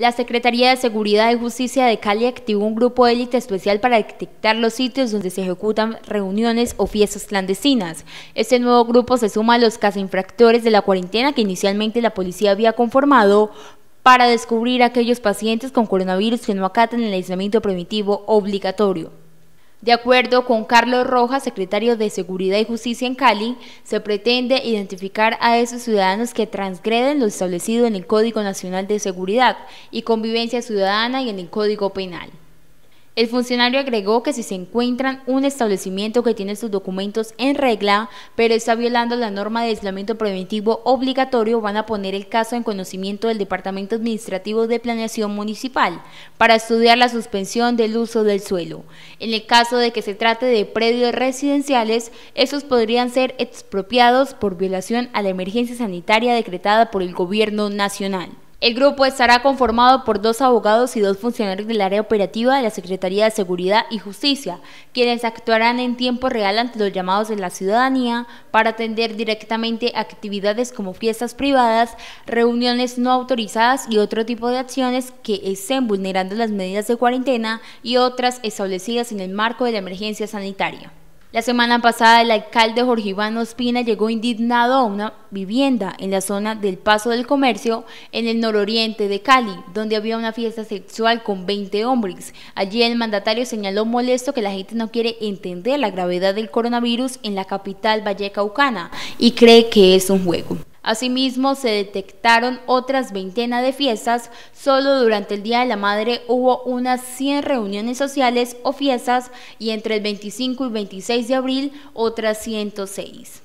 La Secretaría de Seguridad y Justicia de Cali activó un grupo élite especial para detectar los sitios donde se ejecutan reuniones o fiestas clandestinas. Este nuevo grupo se suma a los infractores de la cuarentena que inicialmente la policía había conformado para descubrir a aquellos pacientes con coronavirus que no acatan el aislamiento primitivo obligatorio. De acuerdo con Carlos Rojas, secretario de Seguridad y Justicia en Cali, se pretende identificar a esos ciudadanos que transgreden lo establecido en el Código Nacional de Seguridad y Convivencia Ciudadana y en el Código Penal. El funcionario agregó que si se encuentran un establecimiento que tiene sus documentos en regla, pero está violando la norma de aislamiento preventivo obligatorio, van a poner el caso en conocimiento del Departamento Administrativo de Planeación Municipal para estudiar la suspensión del uso del suelo. En el caso de que se trate de predios residenciales, esos podrían ser expropiados por violación a la emergencia sanitaria decretada por el Gobierno Nacional. El grupo estará conformado por dos abogados y dos funcionarios del área operativa de la Secretaría de Seguridad y Justicia, quienes actuarán en tiempo real ante los llamados de la ciudadanía para atender directamente actividades como fiestas privadas, reuniones no autorizadas y otro tipo de acciones que estén vulnerando las medidas de cuarentena y otras establecidas en el marco de la emergencia sanitaria. La semana pasada, el alcalde Jorge Iván Ospina llegó indignado a una vivienda en la zona del Paso del Comercio, en el nororiente de Cali, donde había una fiesta sexual con 20 hombres. Allí el mandatario señaló molesto que la gente no quiere entender la gravedad del coronavirus en la capital vallecaucana y cree que es un juego. Asimismo, se detectaron otras veintena de fiestas. Solo durante el Día de la Madre hubo unas 100 reuniones sociales o fiestas y entre el 25 y 26 de abril otras 106.